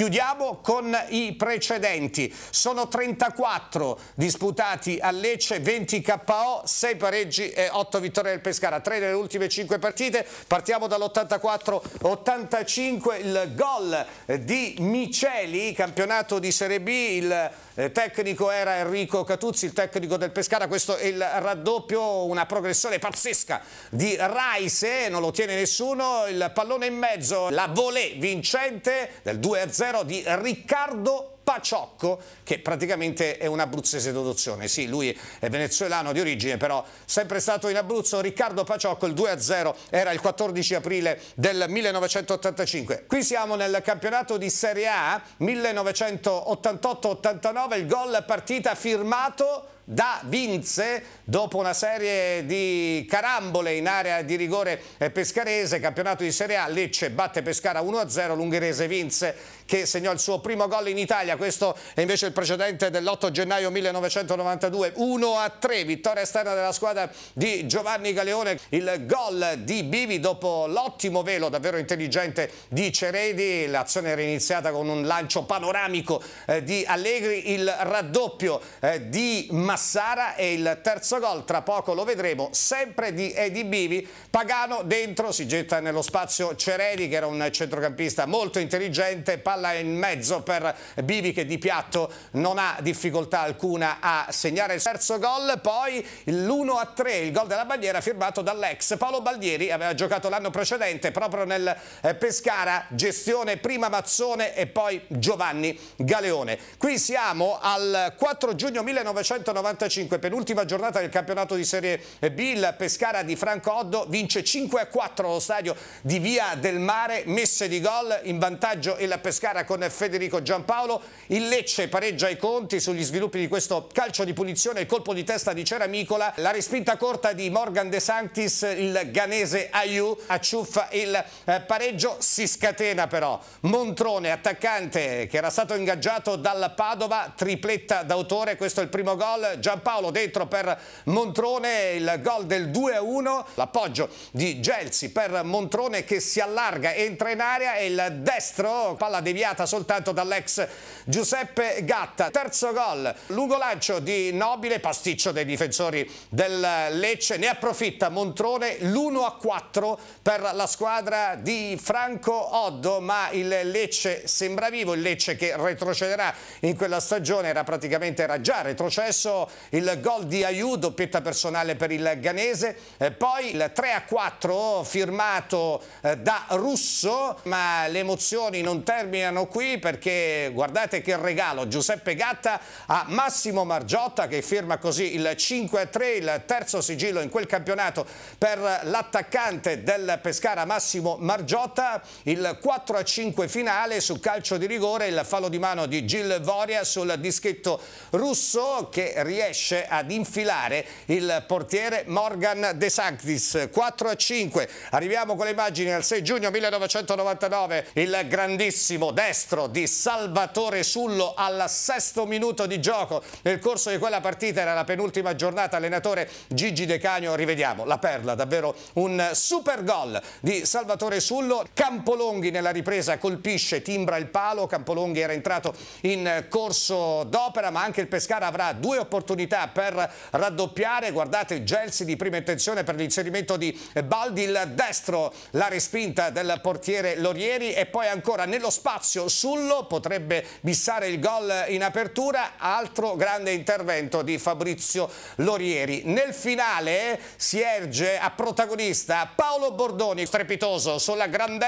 Chiudiamo con i precedenti. Sono 34 disputati a Lecce, 20 KO, 6 pareggi e 8 vittorie del Pescara. 3 delle ultime 5 partite. Partiamo dall'84-85, il gol di Miceli, campionato di Serie B, il eh, tecnico era Enrico Catuzzi, il tecnico del Pescara, questo è il raddoppio, una progressione pazzesca di Raise, non lo tiene nessuno, il pallone in mezzo, la volée vincente del 2-0 di Riccardo Paciocco, che praticamente è un abruzzese d'adozione. Sì, lui è venezuelano di origine, però sempre stato in Abruzzo. Riccardo Paciocco, il 2-0 era il 14 aprile del 1985. Qui siamo nel campionato di Serie A 1988-89, il gol partita firmato da Vinze dopo una serie di carambole in area di rigore eh, pescarese, campionato di Serie A, Lecce batte Pescara 1-0, l'ungherese Vinze che segnò il suo primo gol in Italia, questo è invece il precedente dell'8 gennaio 1992, 1-3, vittoria esterna della squadra di Giovanni Galeone, il gol di Bivi dopo l'ottimo velo davvero intelligente di Ceredi, l'azione era iniziata con un lancio panoramico eh, di Allegri, il raddoppio eh, di Massimo Massara e il terzo gol, tra poco lo vedremo, sempre di Edi Bivi, Pagano dentro, si getta nello spazio Ceredi che era un centrocampista molto intelligente, palla in mezzo per Bivi che di piatto non ha difficoltà alcuna a segnare il terzo gol, poi l'1-3, il gol della bandiera firmato dall'ex Paolo Baldieri, aveva giocato l'anno precedente proprio nel eh, Pescara, gestione prima Mazzone e poi Giovanni Galeone. Qui siamo al 4 giugno 1990 95, penultima giornata del campionato di Serie B, il Pescara di Franco Oddo vince 5 a 4 lo stadio di Via del Mare, messe di gol, in vantaggio il Pescara con Federico Giampaolo, il Lecce pareggia i conti sugli sviluppi di questo calcio di punizione, il colpo di testa di Ceramicola, la respinta corta di Morgan De Sanctis, il ganese Aiu acciuffa il eh, pareggio, si scatena però Montrone attaccante che era stato ingaggiato dal Padova, tripletta d'autore, questo è il primo gol, Giampaolo dentro per Montrone, il gol del 2-1, l'appoggio di Gelsi per Montrone che si allarga, entra in area e il destro, palla deviata soltanto dall'ex Giuseppe Gatta. Terzo gol, lungo lancio di Nobile, pasticcio dei difensori del Lecce, ne approfitta Montrone, l'1-4 per la squadra di Franco Oddo, ma il Lecce sembra vivo, il Lecce che retrocederà in quella stagione, era praticamente era già retrocesso il gol di aiuto, doppietta personale per il Ganese, eh, poi il 3 a 4 firmato eh, da Russo, ma le emozioni non terminano qui perché guardate che regalo Giuseppe Gatta a Massimo Margiotta che firma così il 5 a 3, il terzo sigillo in quel campionato per l'attaccante del Pescara Massimo Margiotta, il 4 a 5 finale su calcio di rigore, il fallo di mano di Gil Voria sul dischetto russo che riesce ad infilare il portiere Morgan De Sanctis 4 a 5 arriviamo con le immagini al 6 giugno 1999 il grandissimo destro di Salvatore Sullo al sesto minuto di gioco nel corso di quella partita era la penultima giornata allenatore Gigi De Canio rivediamo la perla davvero un super gol di Salvatore Sullo Campolonghi nella ripresa colpisce timbra il palo Campolonghi era entrato in corso d'opera ma anche il Pescara avrà due opportunità opportunità per raddoppiare, guardate Gelsi di prima intenzione per l'inserimento di Baldi il destro, la respinta del portiere Lorieri e poi ancora nello spazio Sullo potrebbe bissare il gol in apertura, altro grande intervento di Fabrizio Lorieri. Nel finale si erge a protagonista Paolo Bordoni, strepitoso sulla gran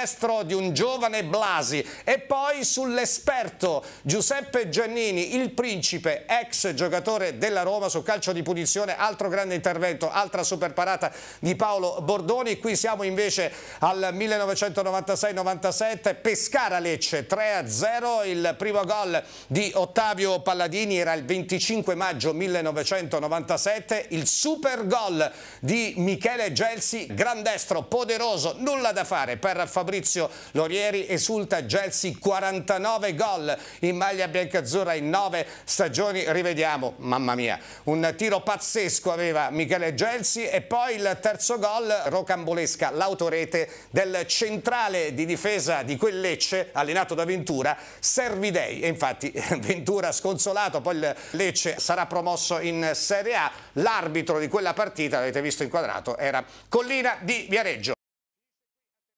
di un giovane Blasi e poi sull'esperto Giuseppe Giannini, il principe, ex giocatore della Roma sul calcio di punizione, altro grande intervento, altra superparata di Paolo Bordoni, qui siamo invece al 1996-97, Pescara-Lecce 3-0, il primo gol di Ottavio Palladini era il 25 maggio 1997, il super gol di Michele Gelsi, gran destro, poderoso, nulla da fare per Fabrizio Lorieri, esulta Gelsi 49 gol in maglia biancazzurra in 9 stagioni, rivediamo mamma mamma mia, un tiro pazzesco aveva Michele Gelsi e poi il terzo gol rocambolesca l'autorete del centrale di difesa di quel Lecce allenato da Ventura, Servidei e infatti Ventura sconsolato, poi il Lecce sarà promosso in Serie A, l'arbitro di quella partita, l'avete visto inquadrato, era Collina di Viareggio.